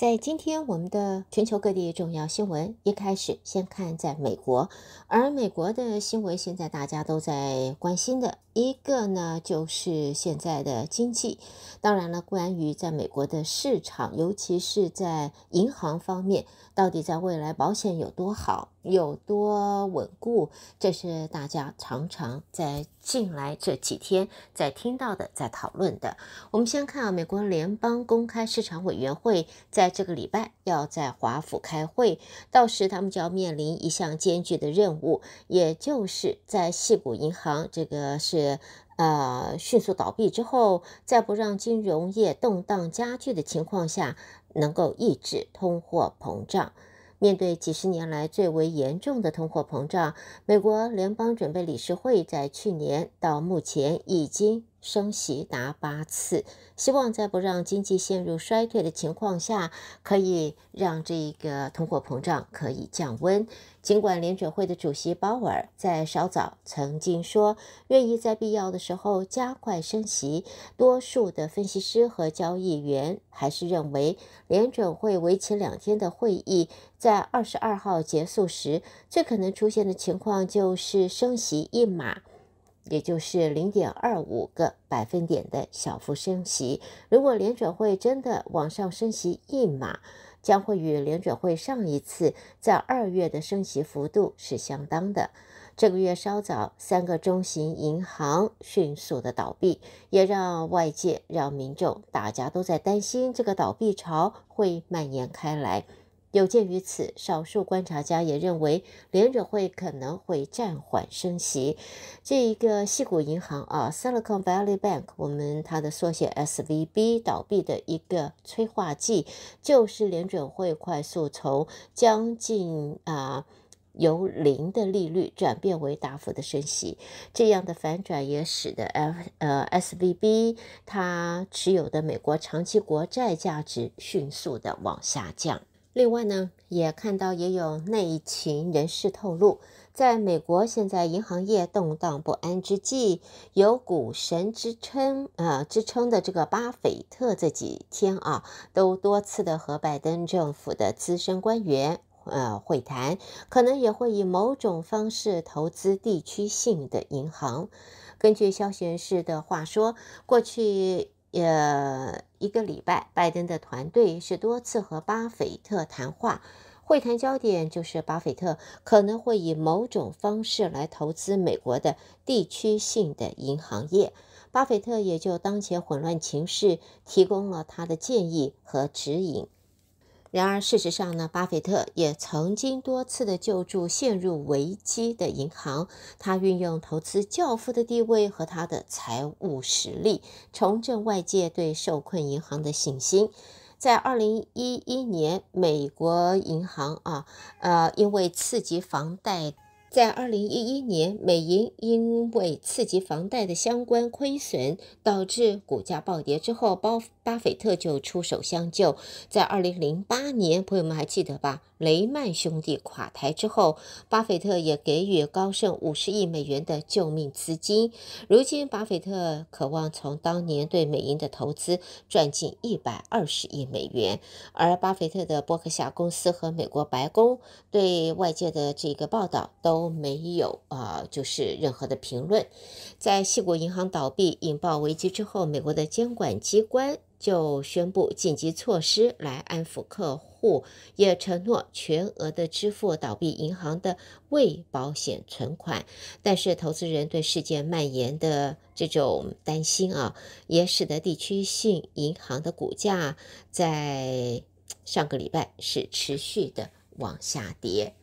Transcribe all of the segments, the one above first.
在今天，我们的全球各地重要新闻，一开始先看在美国，而美国的新闻现在大家都在关心的。一个呢，就是现在的经济。当然了，关于在美国的市场，尤其是在银行方面，到底在未来保险有多好、有多稳固，这是大家常常在近来这几天在听到的、在讨论的。我们先看啊，美国联邦公开市场委员会在这个礼拜要在华府开会，到时他们就要面临一项艰巨的任务，也就是在系股银行这个是。呃，迅速倒闭之后，在不让金融业动荡加剧的情况下，能够抑制通货膨胀。面对几十年来最为严重的通货膨胀，美国联邦准备理事会在去年到目前已经。升息达八次，希望在不让经济陷入衰退的情况下，可以让这个通货膨胀可以降温。尽管联准会的主席鲍尔在稍早曾经说愿意在必要的时候加快升息，多数的分析师和交易员还是认为联准会为期两天的会议在二十二号结束时，最可能出现的情况就是升息一码。也就是零点二五个百分点的小幅升息。如果联准会真的往上升息一码，将会与联准会上一次在二月的升息幅度是相当的。这个月稍早，三个中型银行迅速的倒闭，也让外界、让民众大家都在担心，这个倒闭潮会蔓延开来。有鉴于此，少数观察家也认为，联准会可能会暂缓升息。这一个硅谷银行啊，Silicon Valley Bank，我们它的缩写 S V B 倒闭的一个催化剂，就是联准会快速从将近啊由零的利率转变为大幅的升息。这样的反转也使得 F 呃 S V B 它持有的美国长期国债价值迅速的往下降。另外呢，也看到也有那一群人士透露，在美国现在银行业动荡不安之际，有股神之称啊之称的这个巴菲特这几天啊，都多次的和拜登政府的资深官员呃会谈，可能也会以某种方式投资地区性的银行。根据消息人士的话说，过去。呃一个礼拜，拜登的团队是多次和巴菲特谈话，会谈焦点就是巴菲特可能会以某种方式来投资美国的地区性的银行业，巴菲特也就当前混乱情势提供了他的建议和指引。然而，事实上呢，巴菲特也曾经多次的救助陷入危机的银行。他运用投资教父的地位和他的财务实力，重振外界对受困银行的信心。在二零一一年，美国银行啊，呃，因为刺激房贷。在二零一一年，美银因为刺激房贷的相关亏损导致股价暴跌之后，包巴菲特就出手相救。在二零零八年，朋友们还记得吧？雷曼兄弟垮台之后，巴菲特也给予高盛五十亿美元的救命资金。如今，巴菲特渴望从当年对美银的投资赚进一百二十亿美元，而巴菲特的伯克夏公司和美国白宫对外界的这个报道都。都没有啊，就是任何的评论。在西谷银行倒闭引爆危机之后，美国的监管机关就宣布紧急措施来安抚客户，也承诺全额的支付倒闭银行的未保险存款。但是，投资人对事件蔓延的这种担心啊，也使得地区性银行的股价在上个礼拜是持续的往下跌。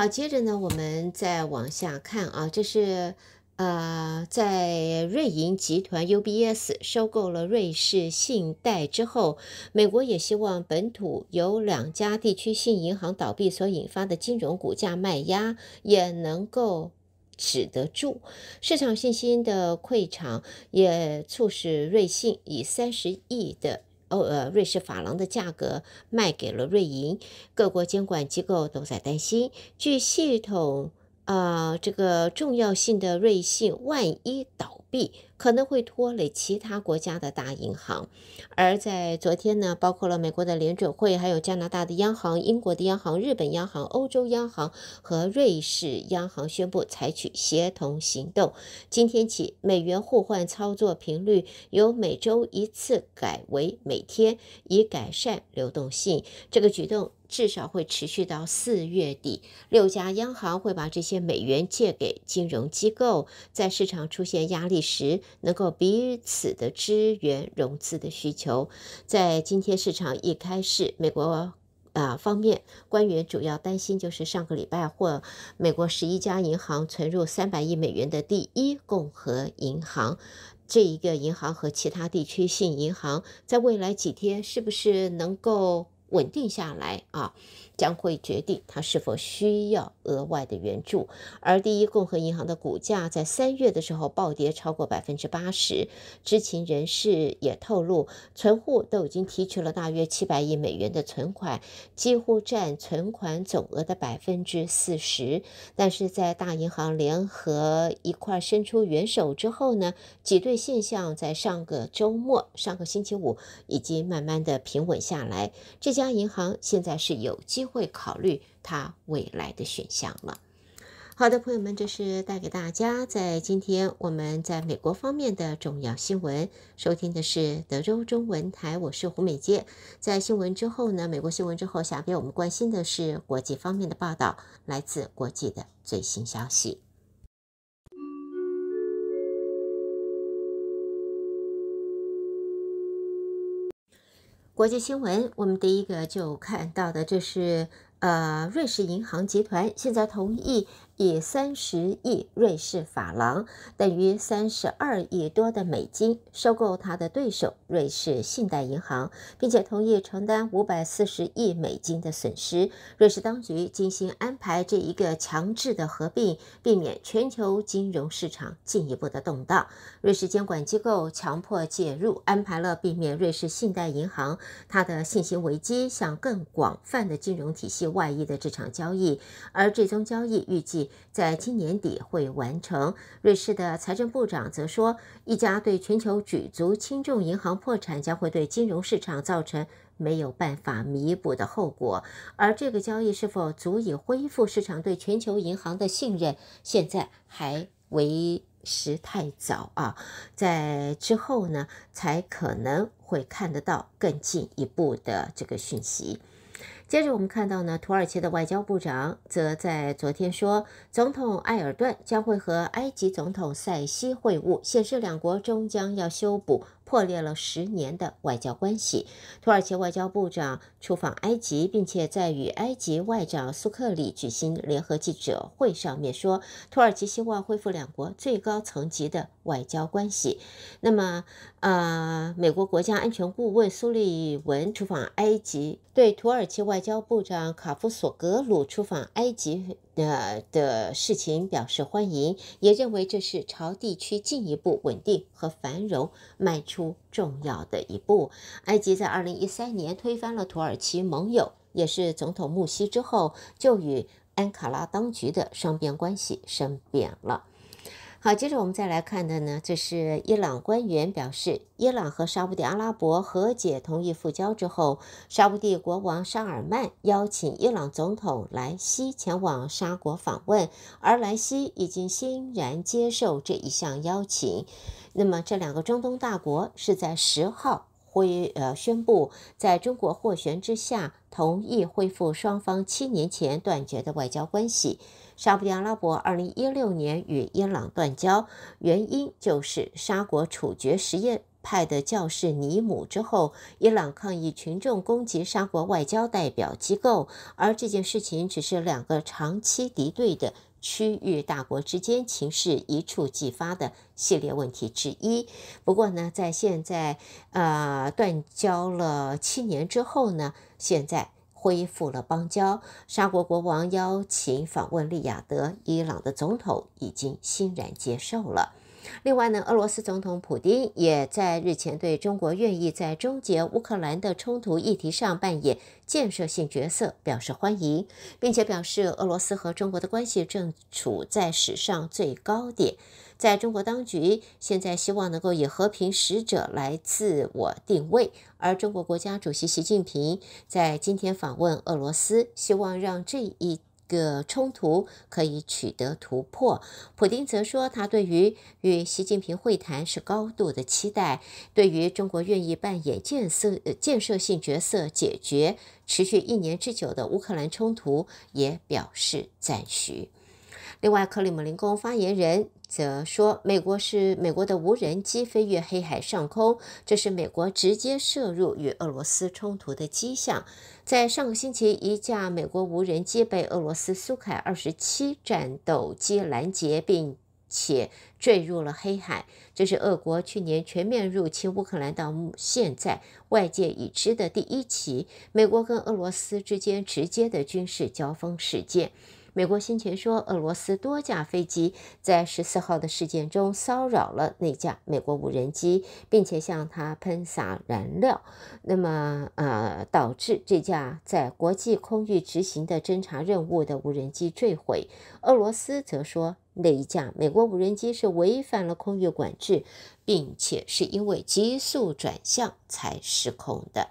好，接着呢，我们再往下看啊，这是呃，在瑞银集团 UBS 收购了瑞士信贷之后，美国也希望本土由两家地区性银行倒闭所引发的金融股价卖压也能够止得住，市场信心的溃场也促使瑞信以三十亿的。欧呃，瑞士法郎的价格卖给了瑞银，各国监管机构都在担心。据系统啊，这个重要性的瑞信万一倒闭。可能会拖累其他国家的大银行。而在昨天呢，包括了美国的联准会，还有加拿大的央行、英国的央行、日本央行、欧洲央行和瑞士央行宣布采取协同行动。今天起，美元互换操作频率由每周一次改为每天，以改善流动性。这个举动至少会持续到四月底。六家央行会把这些美元借给金融机构，在市场出现压力时。能够彼此的支援融资的需求，在今天市场一开始，美国啊方面官员主要担心就是上个礼拜或美国十一家银行存入三百亿美元的第一共和银行这一个银行和其他地区性银行在未来几天是不是能够稳定下来啊？将会决定他是否需要额外的援助。而第一共和银行的股价在三月的时候暴跌超过百分之八十。知情人士也透露，存户都已经提取了大约七百亿美元的存款，几乎占存款总额的百分之四十。但是在大银行联合一块伸出援手之后呢，挤兑现象在上个周末、上个星期五已经慢慢的平稳下来。这家银行现在是有机。会考虑他未来的选项了。好的，朋友们，这是带给大家在今天我们在美国方面的重要新闻。收听的是德州中文台，我是胡美洁。在新闻之后呢，美国新闻之后，下边我们关心的是国际方面的报道，来自国际的最新消息。国际新闻，我们第一个就看到的，这是呃，瑞士银行集团现在同意。以三十亿瑞士法郎等于三十二亿多的美金收购他的对手瑞士信贷银行，并且同意承担五百四十亿美金的损失。瑞士当局精心安排这一个强制的合并，避免全球金融市场进一步的动荡。瑞士监管机构强迫介入，安排了避免瑞士信贷银行它的信心危机向更广泛的金融体系外溢的这场交易，而最终交易预计。在今年底会完成。瑞士的财政部长则说，一家对全球举足轻重银行破产，将会对金融市场造成没有办法弥补的后果。而这个交易是否足以恢复市场对全球银行的信任，现在还为时太早啊。在之后呢，才可能会看得到更进一步的这个讯息。接着我们看到呢，土耳其的外交部长则在昨天说，总统埃尔顿将会和埃及总统塞西会晤，显示两国终将要修补破裂了十年的外交关系。土耳其外交部长出访埃及，并且在与埃及外长苏克里举行联合记者会上面说，土耳其希望恢复两国最高层级的。外交关系。那么，呃，美国国家安全顾问苏利文出访埃及，对土耳其外交部长卡夫索格鲁出访埃及的的事情表示欢迎，也认为这是朝地区进一步稳定和繁荣迈出重要的一步。埃及在二零一三年推翻了土耳其盟友，也是总统穆希之后，就与安卡拉当局的双边关系生变了。好，接着我们再来看的呢，这是伊朗官员表示，伊朗和沙地阿拉伯和解、同意复交之后，沙地国王沙尔曼邀请伊朗总统莱西前往沙国访问，而莱西已经欣然接受这一项邀请。那么，这两个中东大国是在十号。会呃宣布，在中国斡旋之下，同意恢复双方七年前断绝的外交关系。沙特阿拉伯二零一六年与伊朗断交，原因就是沙国处决实验。派的教士尼姆之后，伊朗抗议群众攻击沙国外交代表机构，而这件事情只是两个长期敌对的。区域大国之间情势一触即发的系列问题之一。不过呢，在现在呃断交了七年之后呢，现在恢复了邦交。沙国国王邀请访问利雅得，伊朗的总统已经欣然接受了。另外呢，俄罗斯总统普京也在日前对中国愿意在终结乌克兰的冲突议题上扮演建设性角色表示欢迎，并且表示俄罗斯和中国的关系正处在史上最高点。在中国当局现在希望能够以和平使者来自我定位，而中国国家主席习近平在今天访问俄罗斯，希望让这一。个冲突可以取得突破。普京则说，他对于与习近平会谈是高度的期待，对于中国愿意扮演建设建设性角色解决持续一年之久的乌克兰冲突也表示赞许。另外，克里姆林宫发言人。则说，美国是美国的无人机飞越黑海上空，这是美国直接涉入与俄罗斯冲突的迹象。在上个星期，一架美国无人机被俄罗斯苏二十七战斗机拦截，并且坠入了黑海。这是俄国去年全面入侵乌克兰到现在外界已知的第一起美国跟俄罗斯之间直接的军事交锋事件。美国先前说，俄罗斯多架飞机在十四号的事件中骚扰了那架美国无人机，并且向它喷洒燃料，那么呃，导致这架在国际空域执行的侦察任务的无人机坠毁。俄罗斯则说，那一架美国无人机是违反了空域管制，并且是因为急速转向才失控的。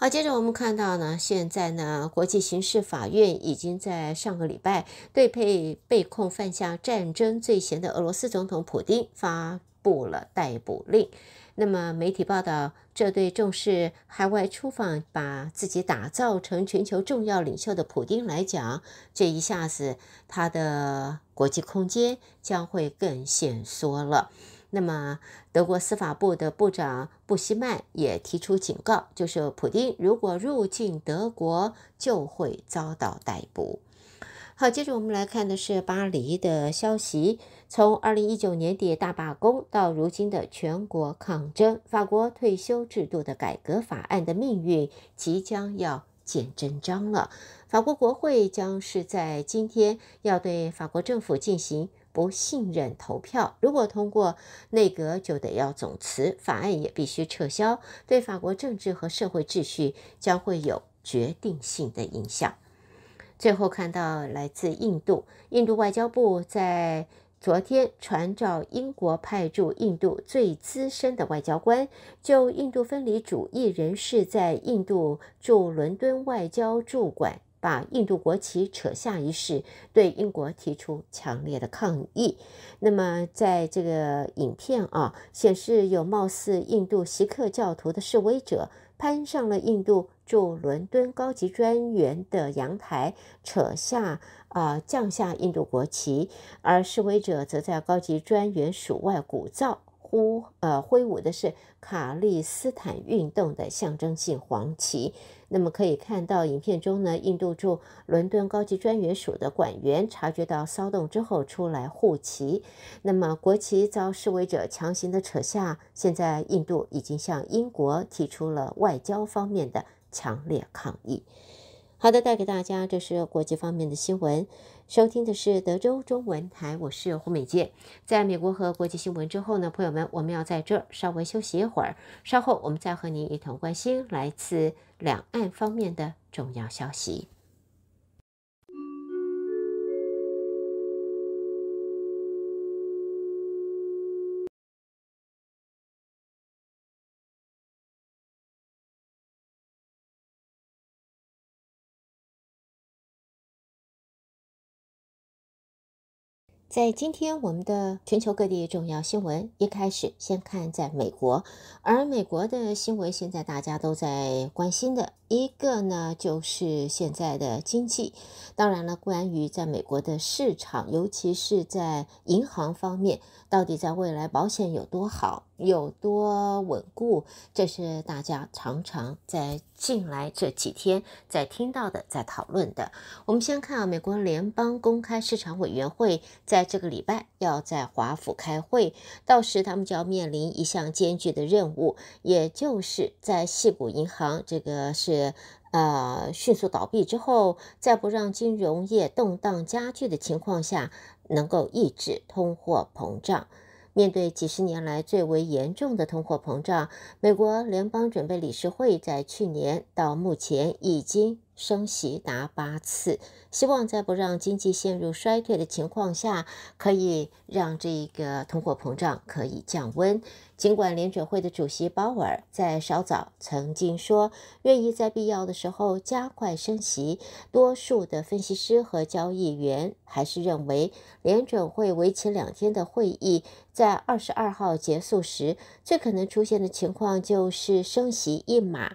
好，接着我们看到呢，现在呢，国际刑事法院已经在上个礼拜对被被控犯下战争罪嫌的俄罗斯总统普京发布了逮捕令。那么，媒体报道，这对重视海外出访、把自己打造成全球重要领袖的普京来讲，这一下子他的国际空间将会更显缩了。那么，德国司法部的部长布希曼也提出警告，就是普京如果入境德国，就会遭到逮捕。好，接着我们来看的是巴黎的消息。从二零一九年底大罢工到如今的全国抗争，法国退休制度的改革法案的命运即将要见真章了。法国国会将是在今天要对法国政府进行。不信任投票，如果通过内阁就得要总辞，法案也必须撤销，对法国政治和社会秩序将会有决定性的影响。最后看到来自印度，印度外交部在昨天传召英国派驻印度最资深的外交官，就印度分离主义人士在印度驻伦敦外交驻馆。把印度国旗扯下一事，对英国提出强烈的抗议。那么，在这个影片啊，显示有貌似印度锡克教徒的示威者攀上了印度驻伦敦高级专员的阳台，扯下啊降下印度国旗，而示威者则在高级专员署外鼓噪。呼呃挥舞的是卡利斯坦运动的象征性黄旗，那么可以看到影片中呢，印度驻伦敦高级专员署的管员察觉到骚动之后出来护旗，那么国旗遭示威者强行的扯下，现在印度已经向英国提出了外交方面的强烈抗议。好的，带给大家这是国际方面的新闻。收听的是德州中文台，我是胡美健。在美国和国际新闻之后呢，朋友们，我们要在这儿稍微休息一会儿，稍后我们再和您一同关心来自两岸方面的重要消息。在今天，我们的全球各地重要新闻，一开始先看在美国，而美国的新闻现在大家都在关心的一个呢，就是现在的经济。当然了，关于在美国的市场，尤其是在银行方面，到底在未来保险有多好？有多稳固？这是大家常常在近来这几天在听到的、在讨论的。我们先看啊，美国联邦公开市场委员会在这个礼拜要在华府开会，到时他们就要面临一项艰巨的任务，也就是在硅谷银行这个是呃迅速倒闭之后，在不让金融业动荡加剧的情况下，能够抑制通货膨胀。面对几十年来最为严重的通货膨胀，美国联邦准备理事会在去年到目前已经。升息达八次，希望在不让经济陷入衰退的情况下，可以让这个通货膨胀可以降温。尽管联准会的主席鲍尔在稍早曾经说愿意在必要的时候加快升息，多数的分析师和交易员还是认为联准会为期两天的会议在二十二号结束时，最可能出现的情况就是升息一码。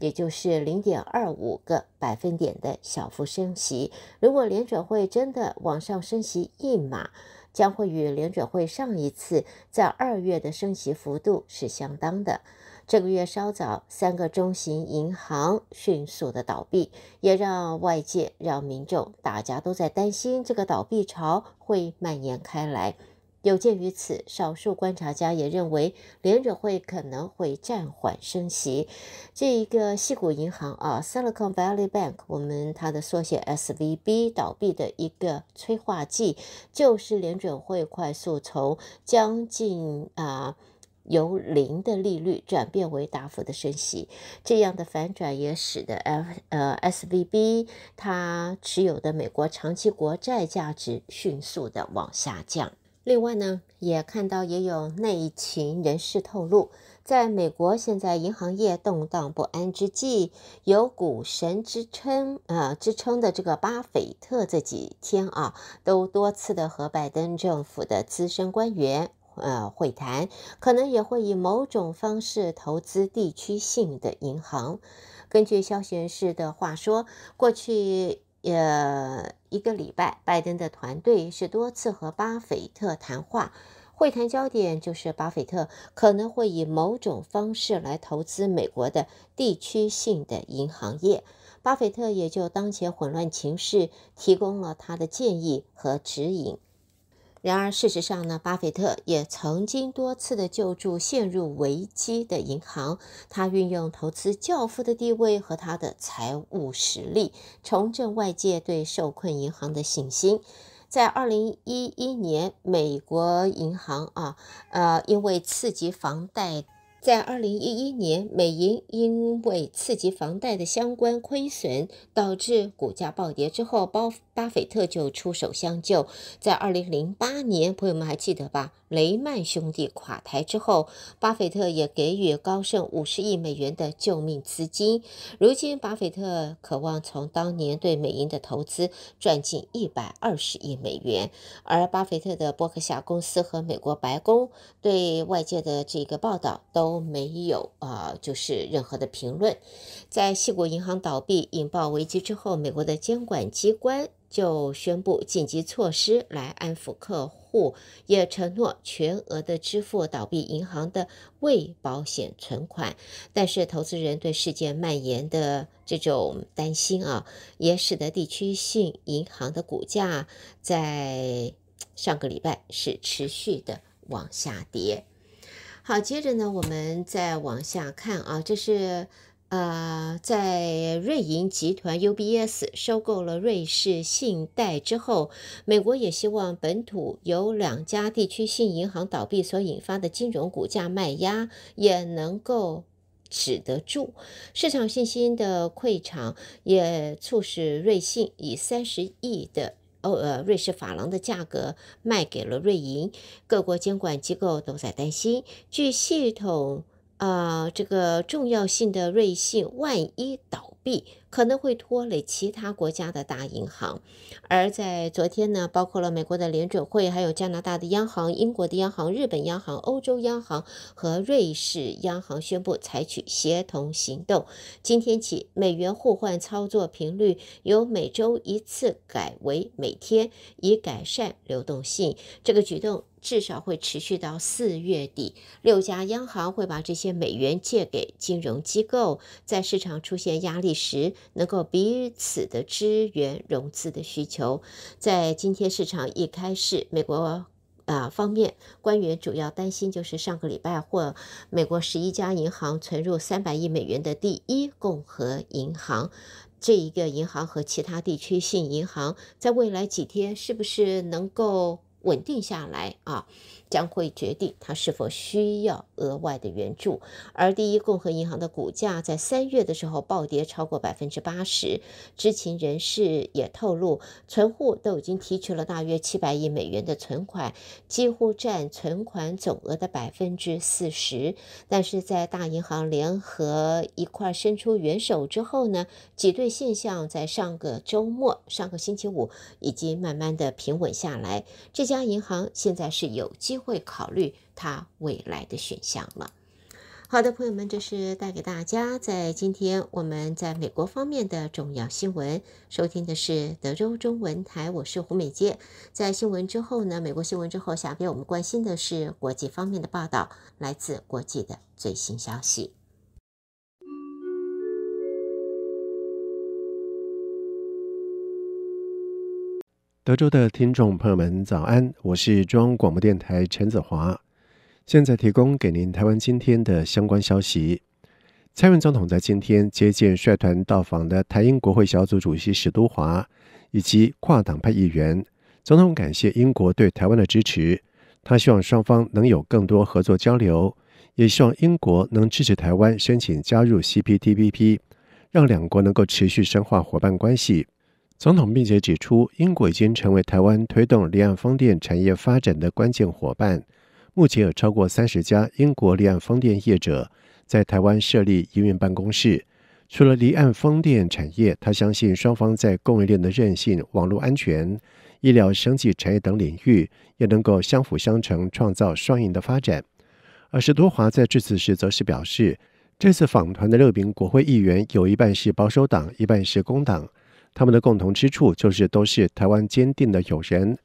也就是零点二五个百分点的小幅升息。如果联准会真的往上升息一码，将会与联准会上一次在二月的升息幅度是相当的。这个月稍早，三个中型银行迅速的倒闭，也让外界、让民众大家都在担心，这个倒闭潮会蔓延开来。有鉴于此，少数观察家也认为，联准会可能会暂缓升息。这一个硅谷银行啊，Silicon Valley Bank，我们它的缩写 S V B 倒闭的一个催化剂，就是联准会快速从将近啊由零的利率转变为大幅的升息，这样的反转也使得 F 呃 S V B 它持有的美国长期国债价值迅速的往下降。另外呢，也看到也有内情人士透露，在美国现在银行业动荡不安之际，有股神之称呃之称的这个巴菲特这几天啊，都多次的和拜登政府的资深官员呃会谈，可能也会以某种方式投资地区性的银行。根据消息人士的话说，过去。呃，一个礼拜，拜登的团队是多次和巴菲特谈话，会谈焦点就是巴菲特可能会以某种方式来投资美国的地区性的银行业，巴菲特也就当前混乱情势提供了他的建议和指引。然而，事实上呢，巴菲特也曾经多次的救助陷入危机的银行。他运用投资教父的地位和他的财务实力，重振外界对受困银行的信心。在二零一一年，美国银行啊，呃，因为刺激房贷。在二零一一年，美银因为刺激房贷的相关亏损导致股价暴跌之后，包巴菲特就出手相救。在二零零八年，朋友们还记得吧？雷曼兄弟垮台之后，巴菲特也给予高盛五十亿美元的救命资金。如今，巴菲特渴望从当年对美银的投资赚进一百二十亿美元，而巴菲特的伯克夏公司和美国白宫对外界的这个报道都。都没有啊，就是任何的评论。在西国银行倒闭引爆危机之后，美国的监管机关就宣布紧急措施来安抚客户，也承诺全额的支付倒闭银行的未保险存款。但是，投资人对事件蔓延的这种担心啊，也使得地区性银行的股价在上个礼拜是持续的往下跌。好，接着呢，我们再往下看啊，这是呃，在瑞银集团 UBS 收购了瑞士信贷之后，美国也希望本土有两家地区性银行倒闭所引发的金融股价卖压也能够止得住，市场信心的溃场也促使瑞信以三十亿的。呃，瑞士法郎的价格卖给了瑞银，各国监管机构都在担心。据系统。啊，这个重要性的瑞信万一倒闭，可能会拖累其他国家的大银行。而在昨天呢，包括了美国的联准会，还有加拿大的央行、英国的央行、日本央行、欧洲央行和瑞士央行宣布采取协同行动。今天起，美元互换操作频率由每周一次改为每天，以改善流动性。这个举动。至少会持续到四月底，六家央行会把这些美元借给金融机构，在市场出现压力时，能够彼此的支援融资的需求。在今天市场一开市，美国啊方面官员主要担心就是上个礼拜或美国十一家银行存入三百亿美元的第一共和银行这一个银行和其他地区性银行在未来几天是不是能够。稳定下来啊。将会决定他是否需要额外的援助。而第一共和银行的股价在三月的时候暴跌超过百分之八十。知情人士也透露，存户都已经提取了大约七百亿美元的存款，几乎占存款总额的百分之四十。但是在大银行联合一块伸出援手之后呢，挤兑现象在上个周末、上个星期五已经慢慢的平稳下来。这家银行现在是有机。会考虑他未来的选项了。好的，朋友们，这是带给大家在今天我们在美国方面的重要新闻。收听的是德州中文台，我是胡美洁。在新闻之后呢，美国新闻之后，下边我们关心的是国际方面的报道，来自国际的最新消息。德州的听众朋友们，早安！我是中央广播电台陈子华，现在提供给您台湾今天的相关消息。蔡英文总统在今天接见率团到访的台英国会小组主席史都华以及跨党派议员，总统感谢英国对台湾的支持，他希望双方能有更多合作交流，也希望英国能支持台湾申请加入 CPTPP，让两国能够持续深化伙伴关系。总统并且指出，英国已经成为台湾推动离岸风电产业发展的关键伙伴。目前有超过三十家英国离岸风电业者在台湾设立营运办公室。除了离岸风电产业，他相信双方在供应链的韧性、网络安全、医疗、生技产业等领域也能够相辅相成，创造双赢的发展。而史多华在致辞时则是表示，这次访团的六名国会议员有一半是保守党，一半是工党。他们的共同之处就是都是台湾坚定的友人。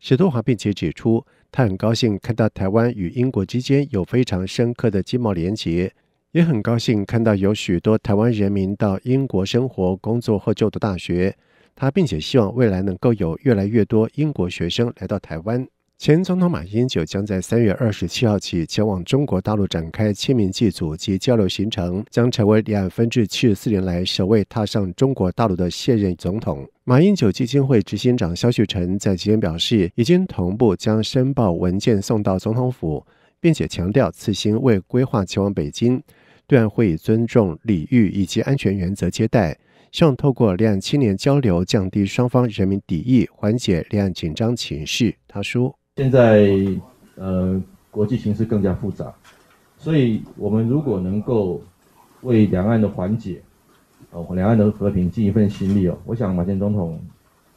史多华并且指出，他很高兴看到台湾与英国之间有非常深刻的经贸连结，也很高兴看到有许多台湾人民到英国生活、工作或就读大学。他并且希望未来能够有越来越多英国学生来到台湾。前总统马英九将在三月二十七号起前往中国大陆展开签名祭祖及交流行程，将成为两岸分治七十四年来首位踏上中国大陆的现任总统。马英九基金会执行长肖旭晨在今天表示，已经同步将申报文件送到总统府，并且强调此行未规划前往北京，对岸会以尊重礼遇以及安全原则接待，希望透过两岸青年交流降低双方人民敌意，缓解两岸紧张情绪。他说。现在，呃，国际形势更加复杂，所以我们如果能够为两岸的缓解，呃，两岸的和平尽一份心力哦，我想马前总统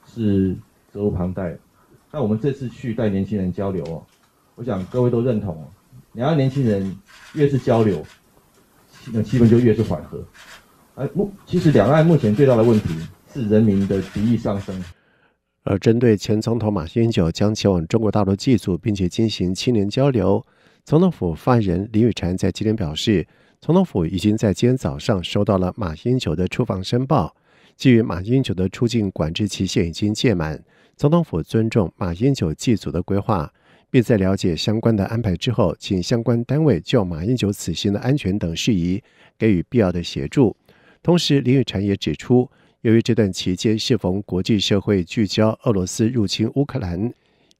是责无旁贷。那我们这次去带年轻人交流哦，我想各位都认同，两岸年轻人越是交流，气气氛就越是缓和。而目其实两岸目前最大的问题是人民的敌意上升。而针对前总统马英九将前往中国大陆祭祖，并且进行青年交流，总统府发言人林宇婵在今天表示，总统府已经在今天早上收到了马英九的出访申报。基于马英九的出境管制期限已经届满，总统府尊重马英九祭祖的规划，并在了解相关的安排之后，请相关单位就马英九此行的安全等事宜给予必要的协助。同时，林宇婵也指出。由于这段期间适逢国际社会聚焦俄罗斯入侵乌克兰，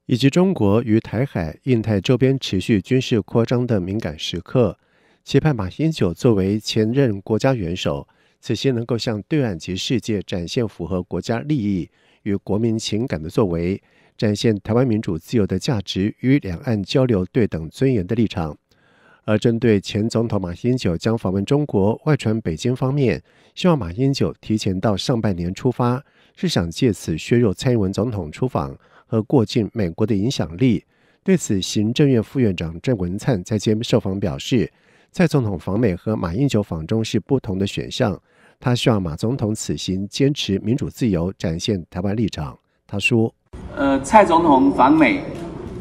以及中国与台海、印太周边持续军事扩张的敏感时刻，期盼马英九作为前任国家元首，此行能够向对岸及世界展现符合国家利益与国民情感的作为，展现台湾民主自由的价值与两岸交流对等尊严的立场。而针对前总统马英九将访问中国，外传北京方面希望马英九提前到上半年出发，是想借此削弱蔡英文总统出访和过境美国的影响力。对此，行政院副院长郑文灿在接受访表示，蔡总统访美和马英九访中是不同的选项，他希望马总统此行坚持民主自由，展现台湾立场。他说：“呃，蔡总统访美，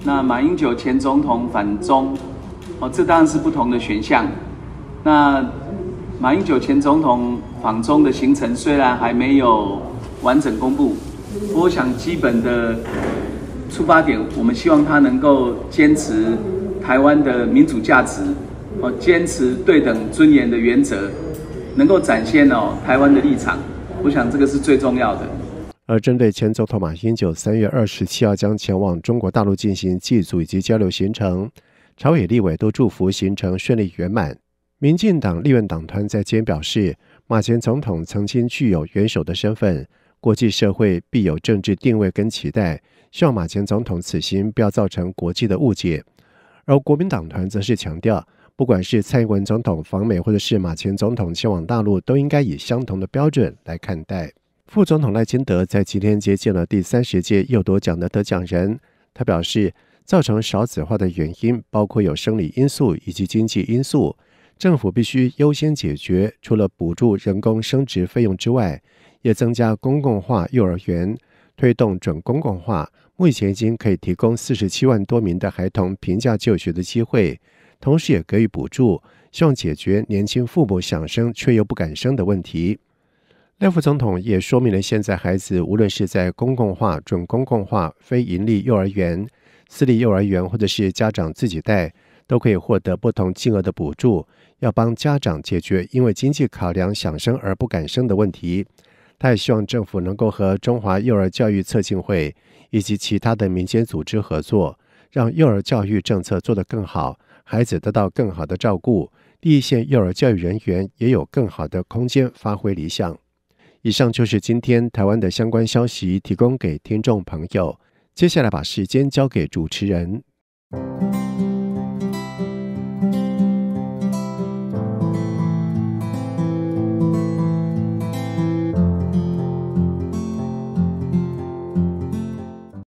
那马英九前总统访中。”哦，这当然是不同的选项。那马英九前总统访中的行程虽然还没有完整公布，我想基本的出发点，我们希望他能够坚持台湾的民主价值，哦，坚持对等尊严的原则，能够展现哦台湾的立场。我想这个是最重要的。而针对前总统马英九三月二十七号将前往中国大陆进行祭祖以及交流行程。朝野立委都祝福行程顺利圆满。民进党立院党团在天表示，马前总统曾经具有元首的身份，国际社会必有政治定位跟期待，希望马前总统此行不要造成国际的误解。而国民党团则是强调，不管是蔡英文总统访美，或者是马前总统前往大陆，都应该以相同的标准来看待。副总统赖清德在今天接见了第三十届右读奖的得奖人，他表示。造成少子化的原因包括有生理因素以及经济因素，政府必须优先解决。除了补助人工生殖费用之外，也增加公共化幼儿园，推动准公共化。目前已经可以提供四十七万多名的孩童平价就学的机会，同时也给予补助，希望解决年轻父母想生却又不敢生的问题。赖副总统也说明了现在孩子无论是在公共化、准公共化、非盈利幼儿园。私立幼儿园或者是家长自己带，都可以获得不同金额的补助。要帮家长解决因为经济考量想生而不敢生的问题。他也希望政府能够和中华幼儿教育促进会以及其他的民间组织合作，让幼儿教育政策做得更好，孩子得到更好的照顾，第一线幼儿教育人员也有更好的空间发挥理想。以上就是今天台湾的相关消息，提供给听众朋友。接下来把时间交给主持人。